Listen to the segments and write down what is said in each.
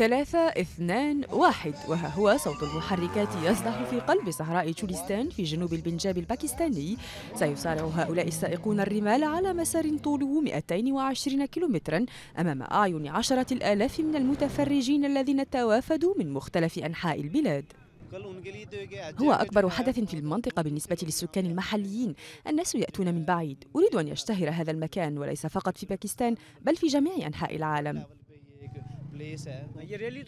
ثلاثة اثنان واحد وها هو صوت المحركات يصدح في قلب صحراء تشولستان في جنوب البنجاب الباكستاني سيصارع هؤلاء السائقون الرمال على مسار طوله 220 كيلومترا أمام أعين عشرة الآلاف من المتفرجين الذين توافدوا من مختلف أنحاء البلاد هو أكبر حدث في المنطقة بالنسبة للسكان المحليين الناس يأتون من بعيد أريد أن يشتهر هذا المكان وليس فقط في باكستان بل في جميع أنحاء العالم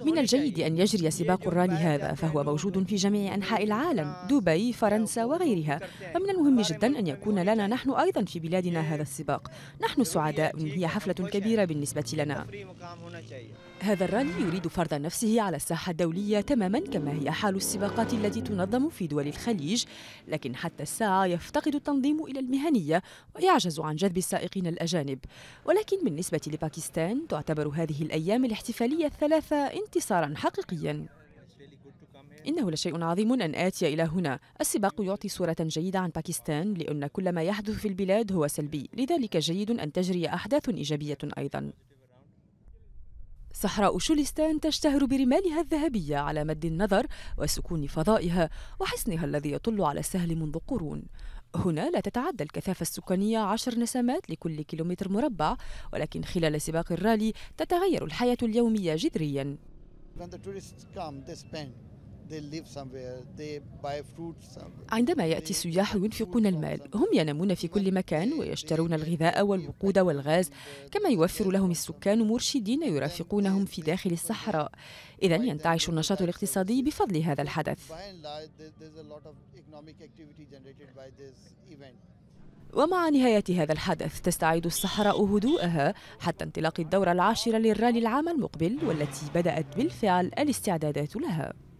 من الجيد أن يجري سباق الرالي هذا فهو موجود في جميع أنحاء العالم دبي فرنسا وغيرها ومن المهم جدا أن يكون لنا نحن أيضا في بلادنا هذا السباق نحن سعداء هي حفلة كبيرة بالنسبة لنا هذا الرالي يريد فرض نفسه على الساحة الدولية تماما كما هي حال السباقات التي تنظم في دول الخليج لكن حتى الساعة يفتقد التنظيم إلى المهنية ويعجز عن جذب السائقين الأجانب ولكن بالنسبة لباكستان تعتبر هذه الأيام الاحتفالية الإشكالية الثلاثة انتصارا حقيقيا إنه لشيء عظيم أن آتي إلى هنا السباق يعطي صورة جيدة عن باكستان لأن كل ما يحدث في البلاد هو سلبي لذلك جيد أن تجري أحداث إيجابية أيضا صحراء شولستان تشتهر برمالها الذهبية على مد النظر وسكون فضائها وحصنها الذي يطل على السهل منذ قرون هنا لا تتعدى الكثافة السكانية عشر نسمات لكل كيلومتر مربع ولكن خلال سباق الرالي تتغير الحياة اليومية جذريا عندما يأتي السياح ينفقون المال هم ينامون في كل مكان ويشترون الغذاء والوقود والغاز uh, كما يوفر لهم السكان مرشدين يرافقونهم في داخل الصحراء إذا ينتعش النشاط الاقتصادي بفضل هذا الحدث ومع نهاية هذا الحدث تستعيد الصحراء هدوءها حتى انطلاق الدورة العاشرة للرالي العام المقبل والتي بدأت بالفعل الاستعدادات لها